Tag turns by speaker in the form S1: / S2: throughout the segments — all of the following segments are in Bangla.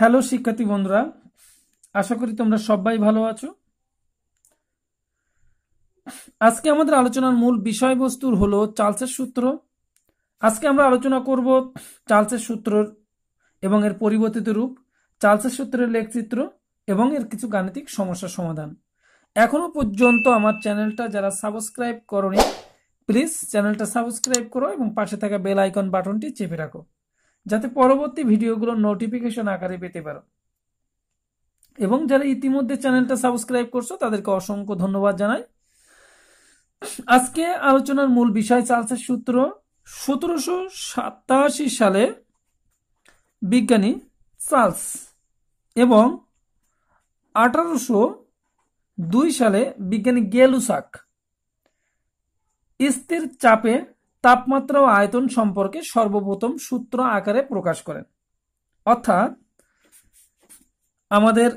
S1: হ্যালো শিক্ষার্থী বন্ধুরা আশা করি তোমরা সবাই ভালো আছো আজকে আমাদের আলোচনার মূল বিষয়বস্তুর হলো চার্লসের সূত্র আজকে আমরা আলোচনা করব চার্লসের সূত্রর এবং এর পরিবর্তিত রূপ চার্লসের সূত্রের লেখচিত্র এবং এর কিছু গাণিতিক সমস্যা সমাধান এখনো পর্যন্ত আমার চ্যানেলটা যারা সাবস্ক্রাইব করনি প্লিজ চ্যানেলটা সাবস্ক্রাইব করো এবং পাশে থাকা বেল আইকন বাটনটি চেপে রাখো যাতে পরবর্তী ভিডিওগুলো নোটিফিকেশন আকারে পেতে পারো এবং যারা ইতিমধ্যে চ্যানেলটা সাবস্ক্রাইব করছো তাদেরকে অসংখ্য ধন্যবাদ জানাই আজকে আলোচনার মূল বিষয় চার্লসের সূত্র সতেরোশো সাতাশি সালে বিজ্ঞানী চার্লস এবং আঠারোশো দুই সালে বিজ্ঞানী গেলুসাক স্ত্রীর চাপে তাপমাত্রা ও আয়তন সম্পর্কে সর্বপ্রথম সূত্র আকারে প্রকাশ করেন অর্থাৎ আমাদের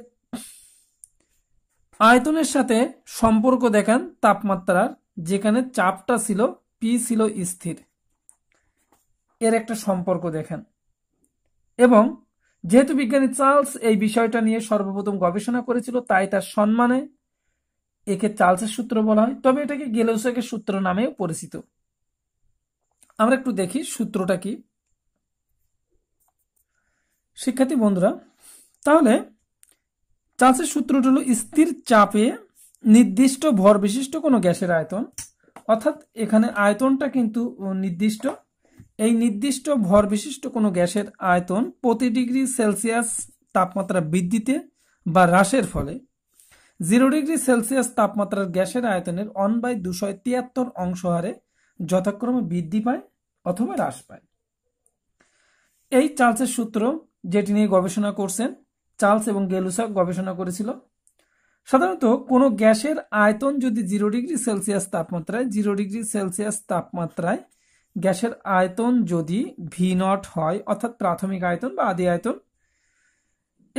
S1: আয়তনের সাথে সম্পর্ক দেখান তাপমাত্রার যেখানে চাপটা ছিল পি ছিল স্থির এর একটা সম্পর্ক দেখেন এবং যেহেতু বিজ্ঞানী চার্লস এই বিষয়টা নিয়ে সর্বপ্রথম গবেষণা করেছিল তাই তার সম্মানে একে চার্লসের সূত্র বলা হয় তবে এটাকে গেলেউসেকের সূত্র নামেও পরিচিত আমরা একটু দেখি সূত্রটা কি শিক্ষার্থী বন্ধুরা তাহলে চাষের সূত্রটা হলো স্থির চাপে নির্দিষ্ট ভর বিশিষ্ট কোনো গ্যাসের আয়তন অর্থাৎ এখানে আয়তনটা কিন্তু নির্দিষ্ট এই নির্দিষ্ট ভর বিশিষ্ট কোনো গ্যাসের আয়তন প্রতি ডিগ্রি সেলসিয়াস তাপমাত্রা বৃদ্ধিতে বা হ্রাসের ফলে জিরো ডিগ্রি সেলসিয়াস তাপমাত্রার গ্যাসের আয়তনের অন বাই দুশো তিয়াত্তর অংশ হারে যথাক্রমে বৃদ্ধি পায় অথবা হ্রাস পায় এই চার্লসের সূত্র যেটি নিয়ে গবেষণা করছেন চার্লস এবং গেলুসা গবেষণা করেছিল সাধারণত কোনো গ্যাসের আয়তন যদি জিরো ডিগ্রি সেলসিয়াস তাপমাত্রায় জিরো ডিগ্রি সেলসিয়াস তাপমাত্রায় গ্যাসের আয়তন যদি ভি নট হয় অর্থাৎ প্রাথমিক আয়তন বা আদি আয়তন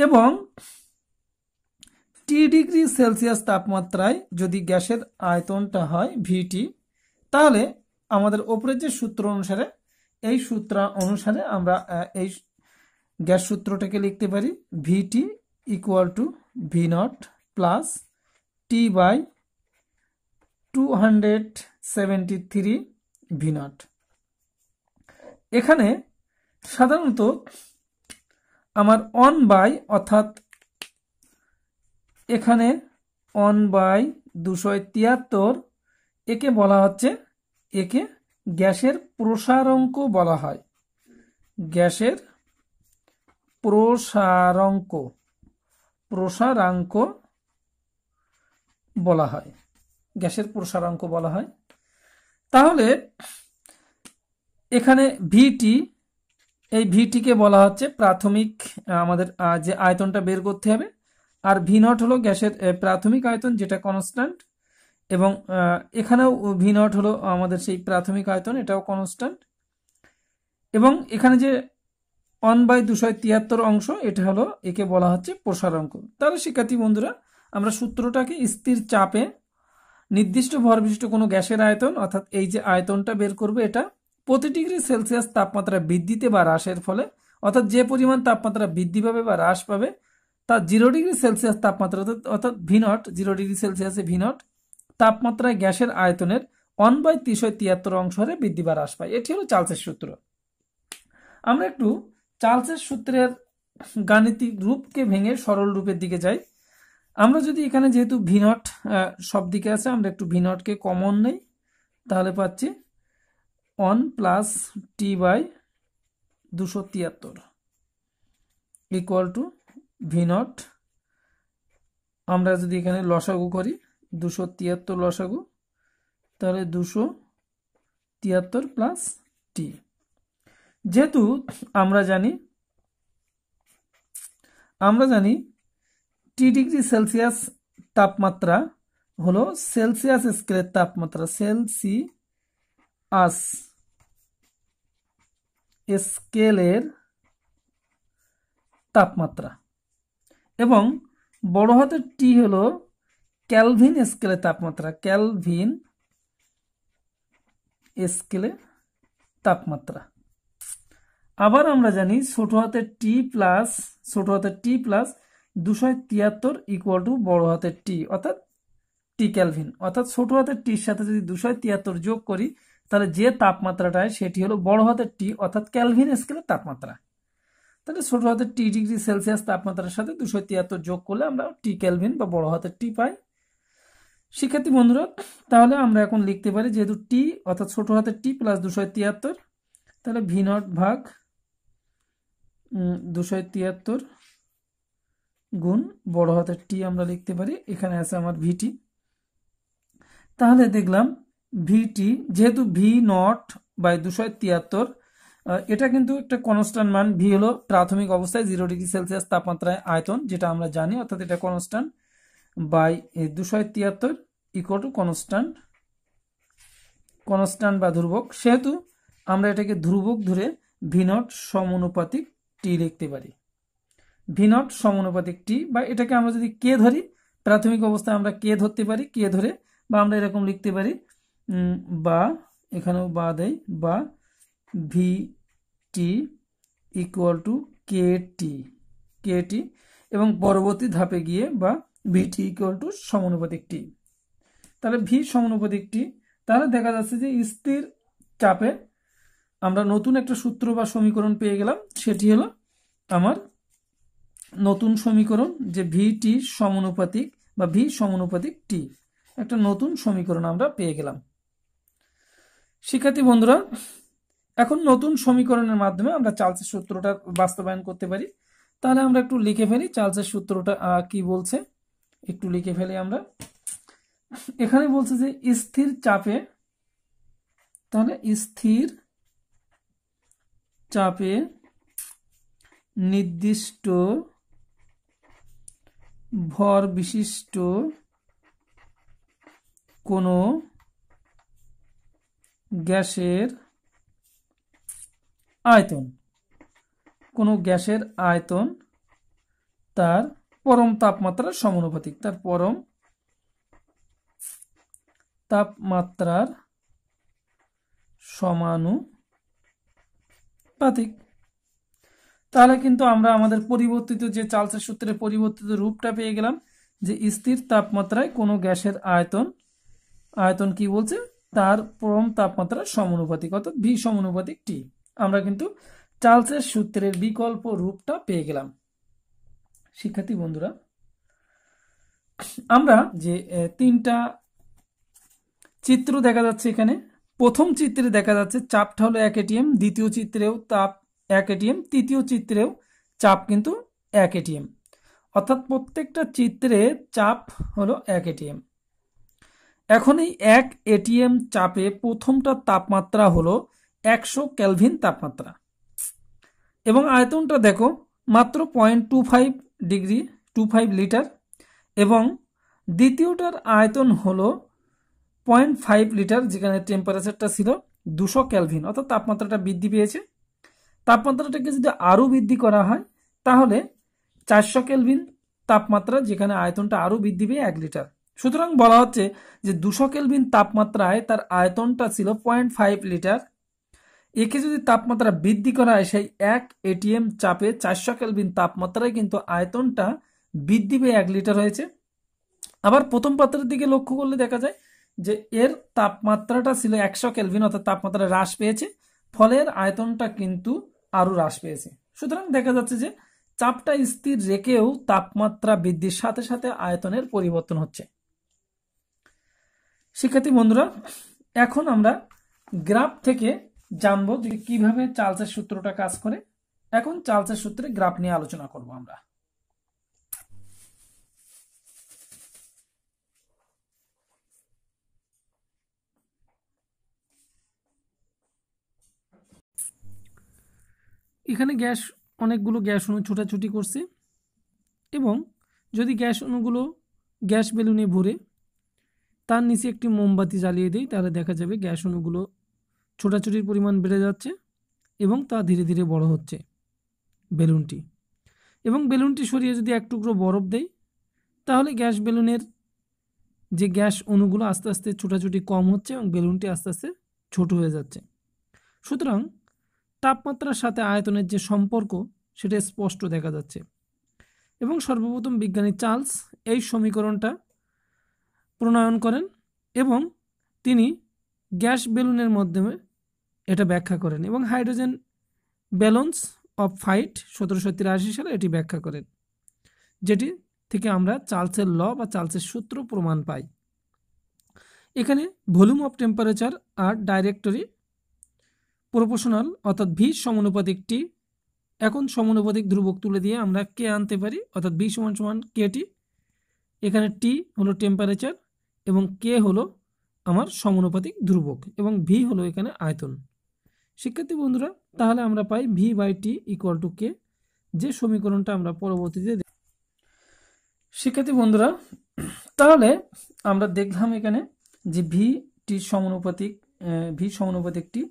S1: এবং টি ডিগ্রি সেলসিয়াস তাপমাত্রায় যদি গ্যাসের আয়তনটা হয় ভিটি তাহলে আমাদের ওপরের যে সূত্র অনুসারে এই সূত্র অনুসারে আমরা এই গ্যাস সূত্রটাকে লিখতে পারি VT equal to V nought plus T by two hundred seventy three V nought এখানে সাধারণত আমার অন বাই অর্থাৎ এখানে অন বাই দুশো তিয়াত্তর একে বলা হচ্ছে একে গ্যাসের প্রসারঙ্ক বলা হয় গ্যাসের প্রসারঙ্ক প্রসারাঙ্ক বলা হয় গ্যাসের প্রসারাঙ্ক বলা হয় তাহলে এখানে ভিটি এই ভিটিকে বলা হচ্ছে প্রাথমিক আমাদের যে আয়তনটা বের করতে হবে আর ভি নট হলো গ্যাসের প্রাথমিক আয়তন যেটা কনস্ট্যান্ট এবং এখানেও ভি নট হলো আমাদের সেই প্রাথমিক আয়তন এটাও কনস্ট্যান্ট এবং এখানে যে ওয়ান বাই দুশো তিয়াত্তর অংশ এটা হলো একে বলা হচ্ছে প্রসারাঙ্ক তাহলে শিক্ষার্থী বন্ধুরা আমরা সূত্রটাকে স্থির চাপে নির্দিষ্ট ভরবিষ্ট কোনো গ্যাসের আয়তন অর্থাৎ এই যে আয়তনটা বের করবে এটা প্রতি ডিগ্রি সেলসিয়াস তাপমাত্রা বৃদ্ধিতে বা হ্রাসের ফলে অর্থাৎ যে পরিমাণ তাপমাত্রা বৃদ্ধি পাবে বা হ্রাস পাবে তা জিরো ডিগ্রি সেলসিয়াস তাপমাত্রা অর্থাৎ ভিনট জিরো ডিগ্রি সেলসিয়াসে ভিনট তাপমাত্রায় গ্যাসের আয়তনের ওয়ান বাই তিনশো তিয়াত্তর অংশ হারে বৃদ্ধি বা হ্রাস পায় এটি হলো চার্লসের সূত্র আমরা একটু চার্লসের সূত্রের গাণিতিক রূপকে ভেঙে সরল রূপের দিকে যাই আমরা যদি এখানে যেহেতু ভিনট সব দিকে আছে আমরা একটু ভিনটকে কমন নেই তাহলে পাচ্ছি ওয়ান প্লাস টি বাই দুশো তিয়াত্তর ইকুয়াল টু ভিনট আমরা যদি এখানে লসাগু করি দুশো তিয়াত্তর লসাগু তাহলে দুশো তিয়াত্তর প্লাস টি যেহেতু আমরা জানি আমরা জানি টি ডিগ্রি সেলসিয়াস তাপমাত্রা হলো সেলসিয়াস স্কেলের তাপমাত্রা সেলসিয়াস স্কেলের তাপমাত্রা এবং বড় হাতের টি হলো ক্যালভিন স্কেলে তাপমাত্রা ক্যালভিন স্কেলে তাপমাত্রা আবার আমরা জানি ছোট হাতে টি প্লাস ছোট হাতে টি প্লাস দুশো তিয়াত্তর ইকুয়াল টু বড় হাতে টি অর্থাৎ টি ক্যালভিন অর্থাৎ ছোট হাতের টির সাথে যদি দুশো তিয়াত্তর যোগ করি তাহলে যে তাপমাত্রাটা সেটি হলো বড় হাতের টি অর্থাৎ ক্যালভিন স্কেলের তাপমাত্রা তাহলে ছোট হাতের টি ডিগ্রি সেলসিয়াস তাপমাত্রার সাথে দুশো তিয়াত্তর যোগ করলে আমরা টি ক্যালভিন বা বড় হাতের টি পাই শিক্ষার্থী বন্ধুরা তাহলে আমরা এখন লিখতে পারি যেহেতু টি অর্থাৎ ছোট হাতের টি প্লাস দুশো তিয়াত্তর তাহলে ভি নট ভাগ দুশো তিয়াত্তর গুণ বড় হাতের টি আমরা লিখতে পারি এখানে আছে আমার ভিটি তাহলে দেখলাম ভিটি যেহেতু ভি নট বাই দুশো তিয়াত্তর এটা কিন্তু একটা কনস্ট্যান্ট মান ভি হলো প্রাথমিক অবস্থায় জিরো ডিগ্রি সেলসিয়াস তাপমাত্রায় আয়তন যেটা আমরা জানি অর্থাৎ এটা কনস্ট্যান্ট বাই দুশো তিয়াত্তর ইকো টু কনস্ট্যান্ট কনস্ট্যান্ট বা ধ্রুবক সেহেতু আমরা এটাকে ধ্রুবক ধরে ভিনট সমানুপাতিক টি লিখতে পারি ভিনট সমানুপাতিক টি বা এটাকে আমরা যদি কে ধরি প্রাথমিক অবস্থায় আমরা কে ধরতে পারি কে ধরে বা আমরা এরকম লিখতে পারি বা এখানেও বা দেয় বা V T equal to K T K T এবং পরবর্তী ধাপে গিয়ে বা ভিটি ইকুয়াল টু সমানুপাতিক টি তাহলে ভি সমানুপাতিক টি তাহলে দেখা যাচ্ছে যে স্থির চাপে আমরা নতুন একটা সূত্র বা সমীকরণ পেয়ে গেলাম সেটি হলো আমার নতুন সমীকরণ যে ভি টি সমানুপাতিক বা ভি সমানুপাতিক টি একটা নতুন সমীকরণ আমরা পেয়ে গেলাম শিক্ষার্থী বন্ধুরা এখন নতুন সমীকরণের মাধ্যমে আমরা চার্লসের সূত্রটা বাস্তবায়ন করতে পারি তাহলে আমরা একটু লিখে ফেলি চার্লসের সূত্রটা কি বলছে একটু লিখে ফেলি আমরা এখানে বলছে যে স্থির চাপে তাহলে স্থির চাপে নির্দিষ্ট ভর বিশিষ্ট কোনো গ্যাসের আয়তন কোনো গ্যাসের আয়তন তার পরম তাপমাত্রার সমানুপাতিক তার পরম তাপমাত্রার সমানুপাতিক তাহলে কিন্তু আমরা আমাদের পরিবর্তিত যে চার্লসের সূত্রে পরিবর্তিত রূপটা পেয়ে গেলাম যে স্থির তাপমাত্রায় কোনো গ্যাসের আয়তন আয়তন কি বলছে তার পরম তাপমাত্রার সমানুপাতিক অর্থাৎ ভি সমানুপাতিক টি আমরা কিন্তু চার্লসের সূত্রের বিকল্প রূপটা পেয়ে গেলাম শিক্ষার্থী বন্ধুরা আমরা যে তিনটা চিত্র দেখা যাচ্ছে এখানে প্রথম চিত্রে দেখা যাচ্ছে চাপটা হলো এক এটিএম দ্বিতীয় চিত্রেও তাপ এক এটিএম তৃতীয় চিত্রেও চাপ কিন্তু এক এটিএম অর্থাৎ প্রত্যেকটা চিত্রে চাপ হলো এক এটিএম এখন এই এক এটিএম চাপে প্রথমটা তাপমাত্রা হলো একশো ক্যালভিন তাপমাত্রা এবং আয়তনটা দেখো মাত্র point two five degree two five litre এবং দ্বিতীয়টার আয়তন হল পয়েন্ট ফাইভ লিটার যেখানে টেম্পারেচারটা ছিল দুশো ক্যালভিন অর্থাৎ তাপমাত্রাটা বৃদ্ধি পেয়েছে তাপমাত্রাটাকে যদি আরও বৃদ্ধি করা হয় তাহলে চারশো ক্যালভিন তাপমাত্রা যেখানে আয়তনটা আরও বৃদ্ধি পেয়ে এক লিটার সুতরাং বলা হচ্ছে যে দুশো কেলভিন তাপমাত্রায় তার আয়তনটা ছিল পয়েন্ট ফাইভ লিটার একে যদি তাপমাত্রা বৃদ্ধি করা হয় সেই এক এটিএম চাপে চারশো কেলভিন তাপমাত্রায় কিন্তু আয়তনটা বৃদ্ধি পেয়ে এক লিটার হয়েছে আবার প্রথম পাত্রের দিকে লক্ষ্য করলে দেখা যায় যে এর তাপমাত্রাটা ছিল একশো কেলভিন অর্থাৎ তাপমাত্রা হ্রাস পেয়েছে ফলে এর আয়তনটা কিন্তু আরও হ্রাস পেয়েছে সুতরাং দেখা যাচ্ছে যে চাপটা স্থির রেখেও তাপমাত্রা বৃদ্ধির সাথে সাথে আয়তনের পরিবর্তন হচ্ছে শিক্ষার্থী বন্ধুরা এখন আমরা গ্রাফ থেকে জানবো যে কিভাবে চার্লসের সূত্রটা কাজ করে এখন চার্লসের সূত্রে গ্রাফ নিয়ে আলোচনা করব আমরা এখানে গ্যাস অনেকগুলো গ্যাস অনু ছোটাছুটি করছে এবং যদি গ্যাস অনুগুলো গ্যাস বেলুনে ভরে তার নিচে একটি মোমবাতি জ্বালিয়ে দিই তাহলে দেখা যাবে গ্যাস অনুগুলো ছোটাছুটির পরিমাণ বেড়ে যাচ্ছে এবং তা ধীরে ধীরে বড় হচ্ছে বেলুনটি এবং বেলুনটি সরিয়ে যদি এক টুকরো বরফ দেই তাহলে গ্যাস বেলুনের যে গ্যাস অণুগুলো আস্তে আস্তে ছোটাছুটি কম হচ্ছে এবং বেলুনটি আস্তে আস্তে ছোট হয়ে যাচ্ছে সুতরাং তাপমাত্রার সাথে আয়তনের যে সম্পর্ক সেটা স্পষ্ট দেখা যাচ্ছে এবং সর্বপ্রথম বিজ্ঞানী চার্লস এই সমীকরণটা প্রণয়ন করেন এবং তিনি গ্যাস বেলুনের মাধ্যমে এটা ব্যাখ্যা করেন এবং হাইড্রোজেন ব্যালেন্স অফ ফাইট সতেরোশো তিরাশি সালে এটি ব্যাখ্যা করেন যেটি থেকে আমরা চার্লসের ল বা চার্লসের সূত্র প্রমাণ পাই এখানে volume of temperature are directly proportional অর্থাৎ ভি সমানুপাতিক টি এখন সমানুপাতিক ধ্রুবক তুলে দিয়ে আমরা কে আনতে পারি অর্থাৎ ভি সমান সমান কে টি এখানে টি হলো টেম্পারেচার এবং কে হলো আমার সমানুপাতিক ধ্রুবক এবং ভি হলো এখানে আয়তন শিক্ষার্থী বন্ধুরা তাহলে আমরা পাই V by T equal to K যে সমীকরণটা আমরা পরবর্তীতে শিক্ষার্থী বন্ধুরা তাহলে আমরা দেখলাম এখানে যে ভি টি সমানুপাতিক ভি সমানুপাতিকটি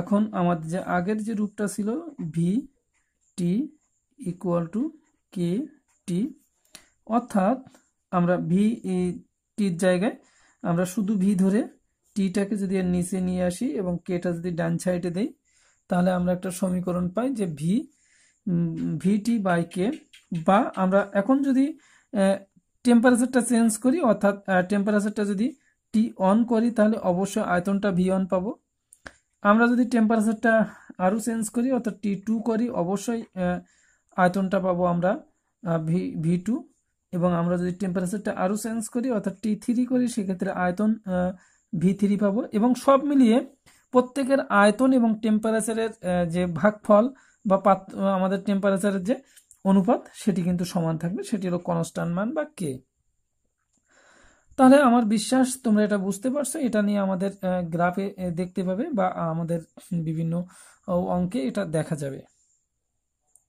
S1: এখন আমাদের যে আগের যে রূপটা ছিল V T equal to K T অর্থাৎ আমরা ভি টির e, জায়গায় আমরা শুধু ভি ধরে টিটাকে যদি এর নিচে নিয়ে আসি এবং কেটা যদি ডান সাইডে দেই তাহলে আমরা একটা সমীকরণ পাই যে ভি ভিটি বাই কে বা আমরা এখন যদি টেম্পারেচারটা চেঞ্জ করি অর্থাৎ টেম্পারেচারটা যদি টি অন করি তাহলে অবশ্যই আয়তনটা ভি অন পাবো আমরা যদি টেম্পারেচারটা আরও চেঞ্জ করি অর্থাৎ টি টু করি অবশ্যই আয়তনটা পাবো আমরা ভি ভি টু এবং আমরা যদি টেম্পারেচারটা আরও চেঞ্জ করি অর্থাৎ টি থ্রি করি সেক্ষেত্রে আয়তন ভি থ্রি পাবো এবং সব মিলিয়ে প্রত্যেকের আয়তন এবং টেম্পারেচারের যে ভাগফল বা পাত আমাদের টেম্পারেচারের যে অনুপাত সেটি কিন্তু সমান থাকবে সেটি হলো কনস্ট্যান্ট মান বা কে তাহলে আমার বিশ্বাস তোমরা এটা বুঝতে পারছো এটা নিয়ে আমাদের গ্রাফে দেখতে পাবে বা আমাদের বিভিন্ন অঙ্কে এটা দেখা যাবে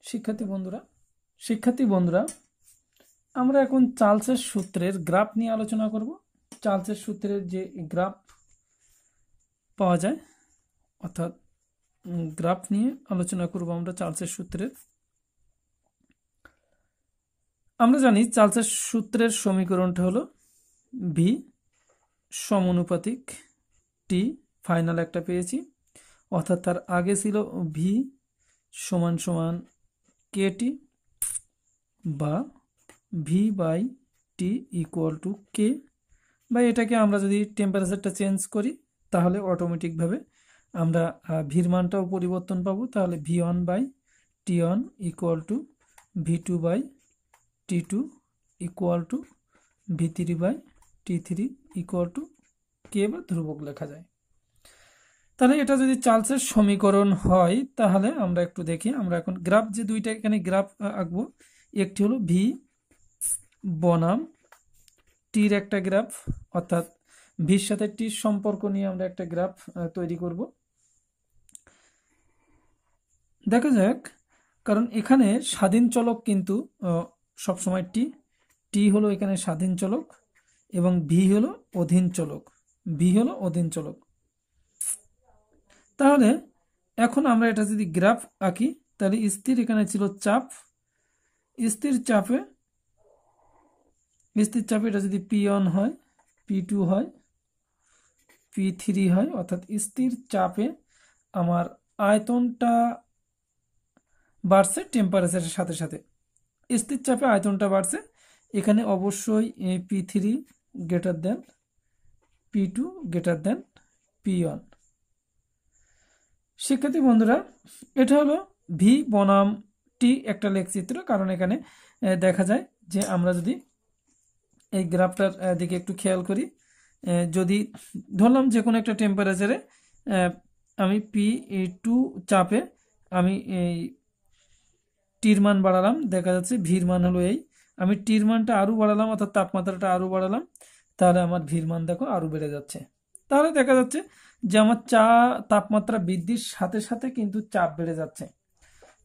S1: শিক্ষার্থী বন্ধুরা শিক্ষার্থী বন্ধুরা আমরা এখন চার্লসের সূত্রের গ্রাফ নিয়ে আলোচনা করব চার্লসের সূত্রের যে গ্রাফ পাওয়া যায় অর্থাৎ গ্রাফ নিয়ে আলোচনা করব আমরা চার্লসের সূত্রের আমরা জানি চার্লসের সূত্রের সমীকরণটা হলো ভি সমানুপাতিক টি ফাইনাল একটা পেয়েছি অর্থাৎ তার আগে ছিল ভি সমান সমান কেটি বা V by T equal to K বা এটাকে আমরা যদি টেম্পারেচারটা চেঞ্জ করি তাহলে অটোমেটিকভাবে আমরা ভির মানটাও পরিবর্তন পাবো তাহলে V one by T one equal to V two by T two equal to V three by T three equal to K বা ধ্রুবক লেখা যায় তাহলে এটা যদি চার্লসের সমীকরণ হয় তাহলে আমরা একটু দেখি আমরা এখন গ্রাফ যে দুইটা এখানে গ্রাফ আঁকবো একটি হলো ভি বনাম টির একটা গ্রাফ অর্থাৎ ভির সাথে টির সম্পর্ক নিয়ে আমরা একটা গ্রাফ তৈরি করব দেখা যাক কারণ এখানে স্বাধীন চলক কিন্তু সবসময় টি টি হলো এখানে স্বাধীন চলক এবং ভি হলো অধীন চলক ভি হলো অধীন চলক তাহলে এখন আমরা এটা যদি গ্রাফ আঁকি তাহলে স্থির এখানে ছিল চাপ স্থির চাপে মিস্ত্রির চাপে এটা যদি পি ওয়ান হয় পি টু হয় পি থ্রি হয় অর্থাৎ স্থির চাপে আমার আয়তনটা বাড়ছে টেম্পারেচারের সাথে সাথে স্থির চাপে আয়তনটা বাড়ছে এখানে অবশ্যই P three greater than P two greater than P one শিক্ষার্থী বন্ধুরা এটা হলো ভি বনাম টি একটা লেখচিত্র কারণ এখানে দেখা যায় যে আমরা যদি এই গ্রাফটার দিকে একটু খেয়াল করি যদি ধরলাম যে কোনো একটা টেম্পারেচারে আমি পি টু চাপে আমি এই টির মান বাড়ালাম দেখা যাচ্ছে ভির মান হলো এই আমি টির মানটা আরও বাড়ালাম অর্থাৎ তাপমাত্রাটা আরও বাড়ালাম তাহলে আমার ভির মান দেখো আরও বেড়ে যাচ্ছে তাহলে দেখা যাচ্ছে যে আমার চা তাপমাত্রা বৃদ্ধির সাথে সাথে কিন্তু চাপ বেড়ে যাচ্ছে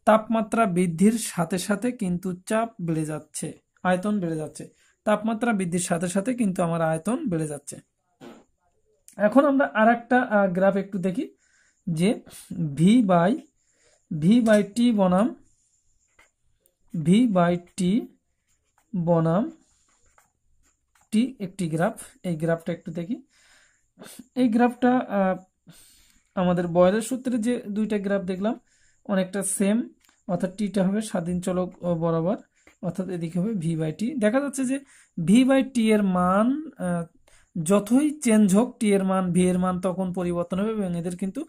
S1: তাপমাত্রা বৃদ্ধির সাথে সাথে কিন্তু চাপ বেড়ে যাচ্ছে আয়তন বেড়ে যাচ্ছে তাপমাত্রা বৃদ্ধির সাথে সাথে কিন্তু আমার আয়তন বেড়ে যাচ্ছে এখন আমরা আর একটা গ্রাফ একটু দেখি যে V by V by T বনাম ভি বাই টি বনাম টি একটি গ্রাফ এই গ্রাফটা একটু দেখি এই গ্রাফটা আমাদের বয়লের সূত্রে যে দুইটা গ্রাফ দেখলাম অনেকটা সেম অর্থাৎ টিটা হবে স্বাধীন চলক বরাবর অর্থাৎ এদিকে হবে ভি বাই টি দেখা যাচ্ছে যে ভি বাই টি এর মান যতই চেঞ্জ হোক টি এর মান ভি এর মান তখন পরিবর্তন হবে এবং এদের কিন্তু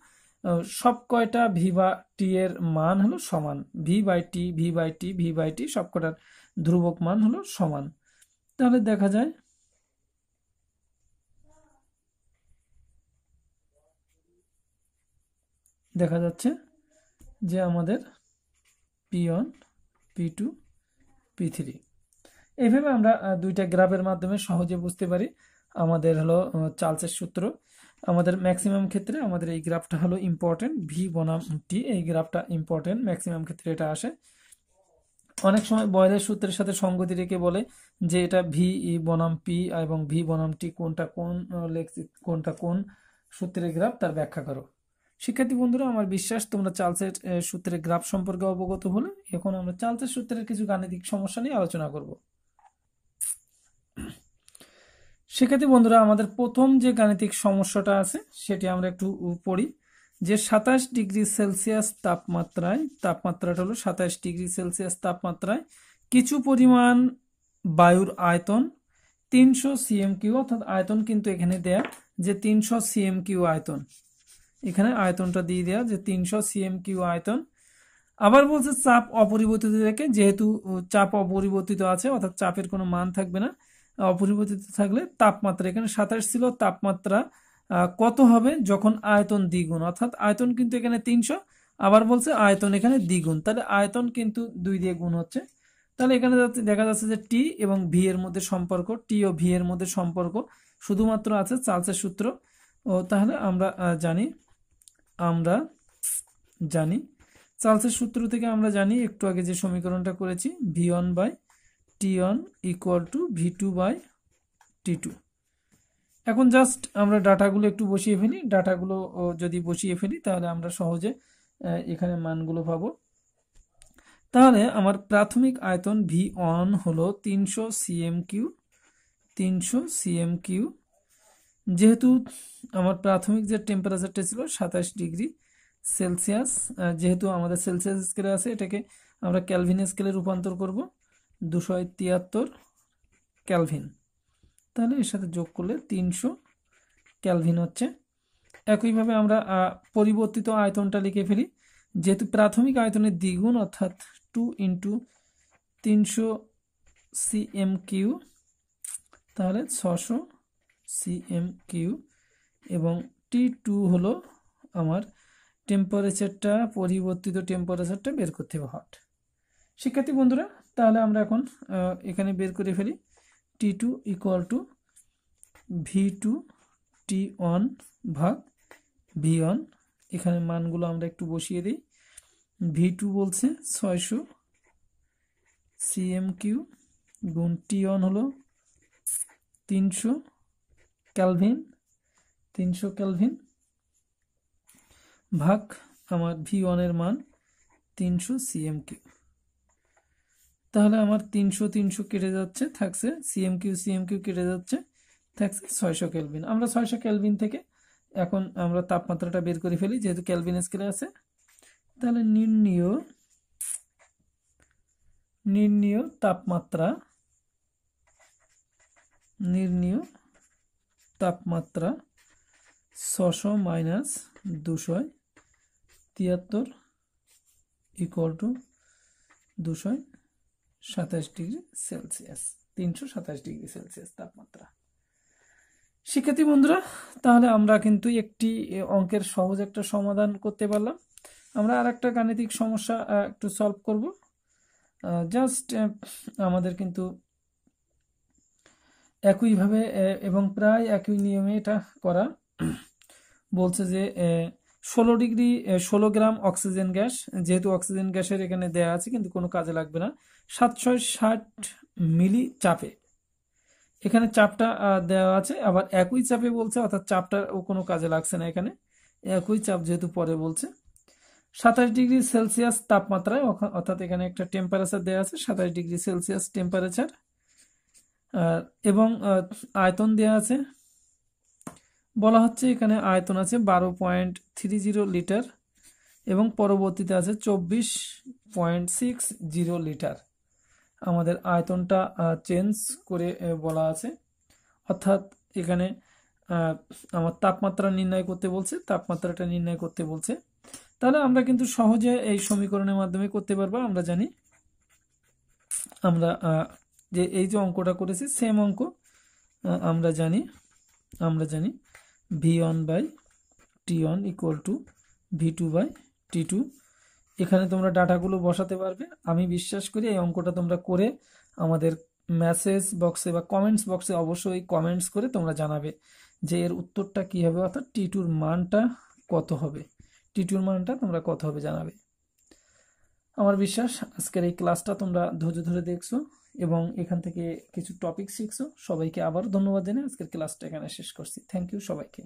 S1: সব কয়টা ভি বা টি এর মান হলো সমান V by T V by T V by T সব কয়টার ধ্রুবক মান হলো সমান তাহলে দেখা যায় দেখা যাচ্ছে যে আমাদের পিওন পি টু পৃথিবী থ্রি এইভাবে আমরা দুইটা গ্রাফের মাধ্যমে সহজে বুঝতে পারি আমাদের হলো চার্লসের সূত্র আমাদের ম্যাক্সিমাম ক্ষেত্রে আমাদের এই গ্রাফটা হলো ইম্পর্টেন্ট ভি বনাম টি এই গ্রাফটা ইম্পর্টেন্ট ম্যাক্সিমাম ক্ষেত্রে এটা আসে অনেক সময় বয়লের সূত্রের সাথে সঙ্গতি রেখে বলে যে এটা ভি ই e বনাম পি এবং ভি বনাম টি কোনটা কোন কোনটা কোন সূত্রের গ্রাফ তার ব্যাখ্যা করো শিক্ষার্থী বন্ধুরা আমার বিশ্বাস তোমরা চার্লসের সূত্রের গ্রাফ সম্পর্কে অবগত হলে এখন আমরা চার্লসের সূত্রের কিছু গাণিতিক সমস্যা নিয়ে আলোচনা করব শিক্ষার্থী বন্ধুরা আমাদের প্রথম যে গাণিতিক সমস্যাটা আছে সেটি আমরা একটু পড়ি যে সাতাশ ডিগ্রি সেলসিয়াস তাপমাত্রায় তাপমাত্রাটা হলো সাতাশ ডিগ্রি সেলসিয়াস তাপমাত্রায় কিছু পরিমাণ বায়ুর আয়তন তিনশো সিএম কিউ অর্থাৎ আয়তন কিন্তু এখানে দেয়া যে তিনশো সিএম কিউ আয়তন এখানে আয়তনটা দিয়ে দেওয়া যে তিনশো সিএম কিউ আয়তন আবার বলছে চাপ অপরিবর্তিত থেকে যেহেতু চাপ অপরিবর্তিত আছে অর্থাৎ চাপের কোনো মান থাকবে না অপরিবর্তিত থাকলে তাপমাত্রা এখানে সাতাশ ছিল তাপমাত্রা কত হবে যখন আয়তন দ্বিগুণ অর্থাৎ আয়তন কিন্তু এখানে তিনশো আবার বলছে আয়তন এখানে দ্বিগুণ তাহলে আয়তন কিন্তু দুই দিয়ে গুণ হচ্ছে তাহলে এখানে দেখা যাচ্ছে যে টি এবং ভি এর মধ্যে সম্পর্ক টি ও ভি এর মধ্যে সম্পর্ক শুধুমাত্র আছে চার্লসের সূত্র ও তাহলে আমরা জানি আমরা জানি চার্লসের সূত্র থেকে আমরা জানি একটু আগে যে সমীকরণটা করেছি V one by T one equal to V two by T two এখন জাস্ট আমরা ডাটাগুলো একটু বসিয়ে ফেলি ডাটাগুলো যদি বসিয়ে ফেলি তাহলে আমরা সহজে এখানে মানগুলো পাবো তাহলে আমার প্রাথমিক আয়তন ভি অন হলো তিনশো সিএম কিউ তিনশো সিএম কিউ যেহেতু আমার প্রাথমিক যে টেম্পারেচারটা ছিল সাতাশ ডিগ্রি সেলসিয়াস যেহেতু আমাদের সেলসিয়াস স্কেলে আছে এটাকে আমরা ক্যালভিন স্কেলে রূপান্তর করব দুশো তিয়াত্তর ক্যালভিন তাহলে এর সাথে যোগ করলে তিনশো ক্যালভিন হচ্ছে একইভাবে আমরা পরিবর্তিত আয়তনটা লিখে ফেলি যেহেতু প্রাথমিক আয়তনের দ্বিগুণ অর্থাৎ টু ইন্টু তিনশো সিএম কিউ তাহলে ছশো সিএম কিউ এবং টি টু হলো আমার টেম্পারেচারটা পরিবর্তিত টেম্পারেচারটা বের করতে হবে হট শিক্ষার্থী বন্ধুরা তাহলে আমরা এখন এখানে বের করে ফেলি T two equal to V two T one ভাগ ভি অন এখানে মানগুলো আমরা একটু বসিয়ে দিই ভি টু বলছে ছয়শো সিএম কিউ গুণ টি অন হলো তিনশো ক্যালভিন তিনশো ক্যালভিন ভাগ আমার ভি ওয়ানের মান তিনশো সিএম তাহলে আমার তিনশো তিনশো কেটে যাচ্ছে থাকছে সিএম কিউ সিএম কিউ কেটে যাচ্ছে থাকছে ছয়শো ক্যালভিন আমরা ছয়শো ক্যালভিন থেকে এখন আমরা তাপমাত্রাটা বের করে ফেলি যেহেতু ক্যালভিন স্কেলে আছে তাহলে নির্ণীয় নির্ণীয় তাপমাত্রা নির্ণীয় তাপমাত্রা ছশো মাইনাস দুশো তিয়াত্তর ইকুয়াল টু দুশো সাতাশ ডিগ্রি সেলসিয়াস তিনশো সাতাশ ডিগ্রি সেলসিয়াস তাপমাত্রা শিক্ষার্থী বন্ধুরা তাহলে আমরা কিন্তু একটি অঙ্কের সহজ একটা সমাধান করতে পারলাম আমরা আর একটা গাণিতিক সমস্যা একটু সলভ করব জাস্ট আমাদের কিন্তু একইভাবে এবং প্রায় একই নিয়মে এটা করা বলছে যে ষোলো ডিগ্রি ষোলো গ্রাম অক্সিজেন গ্যাস যেহেতু অক্সিজেন গ্যাসের এখানে দেয়া আছে কিন্তু কোনো কাজে লাগবে না সাতশো ষাট মিলি চাপে এখানে চাপটা দেওয়া আছে আবার একই চাপে বলছে অর্থাৎ চাপটার ও কোনো কাজে লাগছে না এখানে একই চাপ যেহেতু পরে বলছে সাতাশ ডিগ্রি সেলসিয়াস তাপমাত্রায় অর্থাৎ এখানে একটা টেম্পারেচার দেওয়া আছে সাতাশ ডিগ্রি সেলসিয়াস টেম্পারেচার এবং আয়তন দেওয়া আছে বলা হচ্ছে এখানে আয়তন আছে বারো পয়েন্ট থ্রি জিরো লিটার এবং পরবর্তীতে আছে চব্বিশ পয়েন্ট সিক্স জিরো লিটার আমাদের আয়তনটা চেঞ্জ করে বলা আছে অর্থাৎ এখানে আমার তাপমাত্রা নির্ণয় করতে বলছে তাপমাত্রাটা নির্ণয় করতে বলছে তাহলে আমরা কিন্তু সহজে এই সমীকরণের মাধ্যমে করতে পারবো আমরা জানি আমরা যে এই যে অঙ্কটা করেছি সেম অঙ্ক আমরা জানি আমরা জানি V one by T one equal to V two by T two এখানে তোমরা ডাটাগুলো বসাতে পারবে আমি বিশ্বাস করি এই অঙ্কটা তোমরা করে আমাদের মেসেজ বক্সে বা কমেন্টস বক্সে অবশ্যই কমেন্টস করে তোমরা জানাবে যে এর উত্তরটা কী হবে অর্থাৎ টি টুর মানটা কত হবে টি টুর মানটা তোমরা কত হবে জানাবে আমার বিশ্বাস আজকের এই ক্লাসটা তোমরা ধৈর্য ধরে দেখছো এবং এখান থেকে কিছু টপিক শিখছো সবাইকে আবার ধন্যবাদ জানাই আজকের ক্লাসটা এখানে শেষ করছি থ্যাংক ইউ সবাইকে